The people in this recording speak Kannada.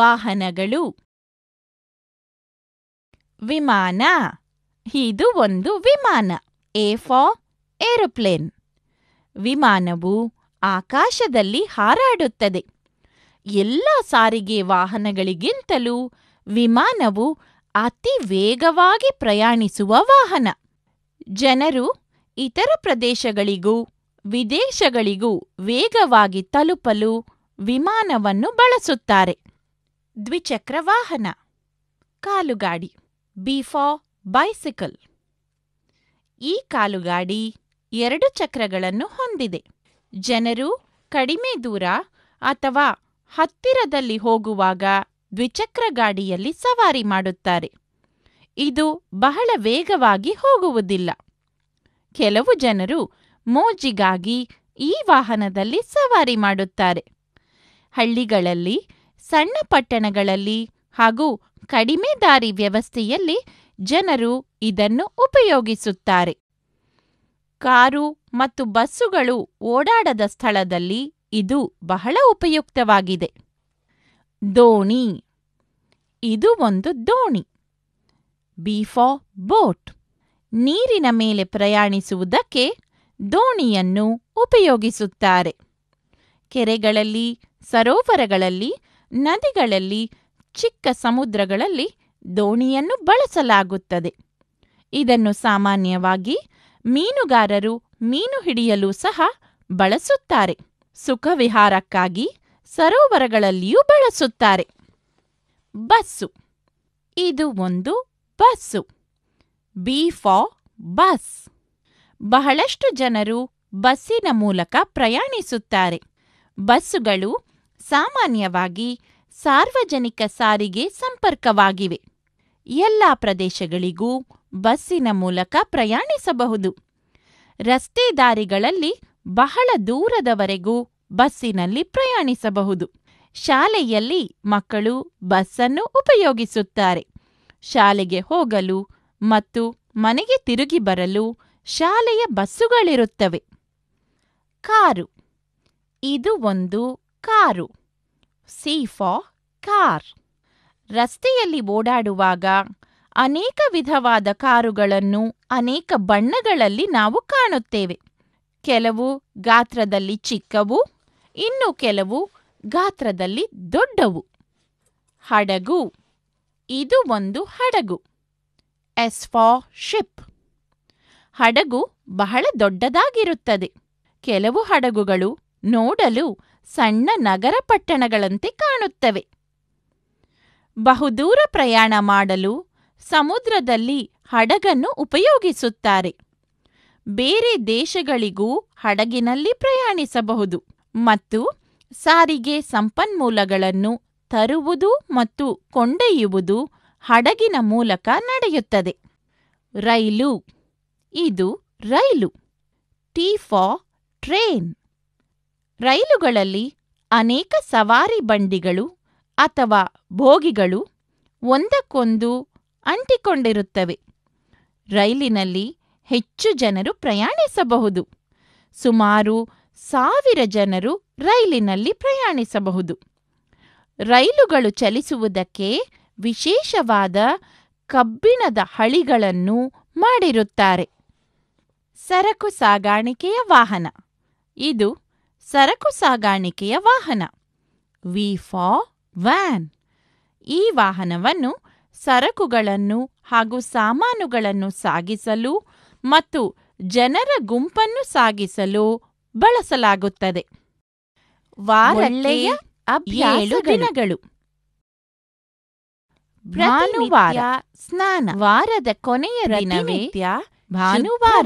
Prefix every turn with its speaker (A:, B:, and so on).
A: ವಾಹನಗಳು ವಿಮಾನ ಇದು ಒಂದು ವಿಮಾನ ಎ ಫಾರ್ ಏರೋಪ್ಲೇನ್ ವಿಮಾನವು ಆಕಾಶದಲ್ಲಿ ಹಾರಾಡುತ್ತದೆ ಎಲ್ಲ ಸಾರಿಗೆ ವಾಹನಗಳಿಗಿಂತಲೂ ವಿಮಾನವು ಅತಿ ವೇಗವಾಗಿ ಪ್ರಯಾಣಿಸುವ ವಾಹನ ಜನರು ಇತರ ಪ್ರದೇಶಗಳಿಗೂ ವಿದೇಶಗಳಿಗೂ ವೇಗವಾಗಿ ತಲುಪಲು ವಿಮಾನವನ್ನು ಬಳಸುತ್ತಾರೆ ದ್ವಿಚಕ್ರ ವಾಹನ ಕಾಲುಗಾಡಿ ಬಿಫಾ ಬೈಸಿಕಲ್ ಈ ಕಾಲುಗಾಡಿ ಎರಡು ಚಕ್ರಗಳನ್ನು ಹೊಂದಿದೆ ಜನರು ಕಡಿಮೆ ದೂರ ಅಥವಾ ಹತ್ತಿರದಲ್ಲಿ ಹೋಗುವಾಗ ದ್ವಿಚಕ್ರ ಗಾಡಿಯಲ್ಲಿ ಸವಾರಿ ಮಾಡುತ್ತಾರೆ ಇದು ಬಹಳ ವೇಗವಾಗಿ ಹೋಗುವುದಿಲ್ಲ ಕೆಲವು ಜನರು ಮೋಜಿಗಾಗಿ ಈ ವಾಹನದಲ್ಲಿ ಸವಾರಿ ಮಾಡುತ್ತಾರೆ ಹಳ್ಳಿಗಳಲ್ಲಿ ಸಣ್ಣ ಪಟ್ಟಣಗಳಲ್ಲಿ ಹಾಗೂ ಕಡಿಮೆ ದಾರಿ ವ್ಯವಸ್ಥೆಯಲ್ಲಿ ಜನರು ಇದನ್ನು ಉಪಯೋಗಿಸುತ್ತಾರೆ ಕಾರು ಮತ್ತು ಬಸ್ಸುಗಳು ಓಡಾಡದ ಸ್ಥಳದಲ್ಲಿ ಇದು ಬಹಳ ಉಪಯುಕ್ತವಾಗಿದೆ ದೋಣಿ ಇದು ಒಂದು ದೋಣಿ ಬಿಫಾ ಬೋಟ್ ನೀರಿನ ಮೇಲೆ ಪ್ರಯಾಣಿಸುವುದಕ್ಕೆ ದೋಣಿಯನ್ನು ಉಪಯೋಗಿಸುತ್ತಾರೆ ಕೆರೆಗಳಲ್ಲಿ ಸರೋವರಗಳಲ್ಲಿ ನದಿಗಳಲ್ಲಿ ಚಿಕ್ಕ ಸಮುದ್ರಗಳಲ್ಲಿ ದೋಣಿಯನ್ನು ಬಳಸಲಾಗುತ್ತದೆ ಇದನ್ನು ಸಾಮಾನ್ಯವಾಗಿ ಮೀನುಗಾರರು ಮೀನು ಹಿಡಿಯಲು ಸಹ ಬಳಸುತ್ತಾರೆ ಸುಖವಿಹಾರಕ್ಕಾಗಿ ಸರೋವರಗಳಲ್ಲಿಯೂ ಬಳಸುತ್ತಾರೆ ಬಸ್ಸು ಇದು ಒಂದು ಬಸ್ಸು ಬಿ ಫಾರ್ ಬಸ್ ಬಹಳಷ್ಟು ಜನರು ಬಸ್ಸಿನ ಮೂಲಕ ಪ್ರಯಾಣಿಸುತ್ತಾರೆ ಬಸ್ಸುಗಳು ಸಾಮಾನ್ಯವಾಗಿ ಸಾರ್ವಜನಿಕ ಸಾರಿಗೆ ಸಂಪರ್ಕವಾಗಿವೆ ಎಲ್ಲ ಪ್ರದೇಶಗಳಿಗೂ ಬಸ್ಸಿನ ಮೂಲಕ ಪ್ರಯಾಣಿಸಬಹುದು ರಸ್ತೆ ದಾರಿಗಳಲ್ಲಿ ಬಹಳ ದೂರದವರೆಗೂ ಬಸ್ಸಿನಲ್ಲಿ ಪ್ರಯಾಣಿಸಬಹುದು ಶಾಲೆಯಲ್ಲಿ ಮಕ್ಕಳು ಬಸ್ಸನ್ನು ಉಪಯೋಗಿಸುತ್ತಾರೆ ಶಾಲೆಗೆ ಹೋಗಲು ಮತ್ತು ಮನೆಗೆ ತಿರುಗಿ ಬರಲು ಶಾಲೆಯ ಬಸ್ಸುಗಳಿರುತ್ತವೆ ಕಾರು ಇದು ಒಂದು ಕಾರು ಸಿ ಫಾ ಕಾರ್ ರಸ್ತೆಯಲ್ಲಿ ಓಡಾಡುವಾಗ ಅನೇಕ ವಿಧವಾದ ಕಾರುಗಳನ್ನು ಅನೇಕ ಬಣ್ಣಗಳಲ್ಲಿ ನಾವು ಕಾಣುತ್ತೇವೆ ಕೆಲವು ಗಾತ್ರದಲ್ಲಿ ಚಿಕ್ಕವು ಇನ್ನು ಕೆಲವು ಗಾತ್ರದಲ್ಲಿ ದೊಡ್ಡವು ಹಡಗು ಇದು ಒಂದು ಹಡಗು ಎಸ್ ಫಾ ಶಿಪ್ ಹಡಗು ಬಹಳ ದೊಡ್ಡದಾಗಿರುತ್ತದೆ ಕೆಲವು ಹಡಗುಗಳು ನೋಡಲು ಸಣ್ಣ ನಗರ ಪಟ್ಟಣಗಳಂತೆ ಕಾಣುತ್ತವೆ ಬಹುದೂರ ಪ್ರಯಾಣ ಮಾಡಲು ಸಮುದ್ರದಲ್ಲಿ ಹಡಗನ್ನು ಉಪಯೋಗಿಸುತ್ತಾರೆ ಬೇರೆ ದೇಶಗಳಿಗೂ ಹಡಗಿನಲ್ಲಿ ಪ್ರಯಾಣಿಸಬಹುದು ಮತ್ತು ಸಾರಿಗೆ ಸಂಪನ್ಮೂಲಗಳನ್ನು ತರುವುದು ಮತ್ತು ಕೊಂಡೊಯ್ಯುವುದು ಹಡಗಿನ ಮೂಲಕ ನಡೆಯುತ್ತದೆ ರೈಲು ಇದು ರೈಲು ಟಿ ಫಾರ್ ಟ್ರೇನ್ ರೈಲುಗಳಲ್ಲಿ ಅನೇಕ ಸವಾರಿ ಬಂಡಿಗಳು ಅಥವಾ ಭೋಗಿಗಳು ಒಂದಕ್ಕೊಂದು ಅಂಟಿಕೊಂಡಿರುತ್ತವೆ ರೈಲಿನಲ್ಲಿ ಹೆಚ್ಚು ಜನರು ಪ್ರಯಾಣಿಸಬಹುದು ಸುಮಾರು ಸಾವಿರ ಜನರು ರೈಲಿನಲ್ಲಿ ಪ್ರಯಾಣಿಸಬಹುದು ರೈಲುಗಳು ಚಲಿಸುವುದಕ್ಕೆ ವಿಶೇಷವಾದ ಕಬ್ಬಿಣದ ಹಳಿಗಳನ್ನು ಮಾಡಿರುತ್ತಾರೆ ಸರಕು ಸಾಗಾಣಿಕೆಯ ವಾಹನ ಇದು ಸರಕು ಸಾಗಾಣಿಕೆಯ ವಾಹನ ವಿ ಫಾ ವ್ಯಾನ್ ಈ ವಾಹನವನ್ನು ಸರಕುಗಳನ್ನು ಹಾಗೂ ಸಾಮಾನುಗಳನ್ನು ಸಾಗಿಸಲು ಮತ್ತು ಜನರ ಗುಂಪನ್ನು ಸಾಗಿಸಲು ಬಳಸಲಾಗುತ್ತದೆ ವಾರಳ್ಳೆಯ ಏಳು ದಿನಗಳು
B: ಭಾನುವಾರ
A: ಸ್ನಾನ ವಾರದ ಕೊನೆಯ ದಿನವೇ ಭಾನುವಾರ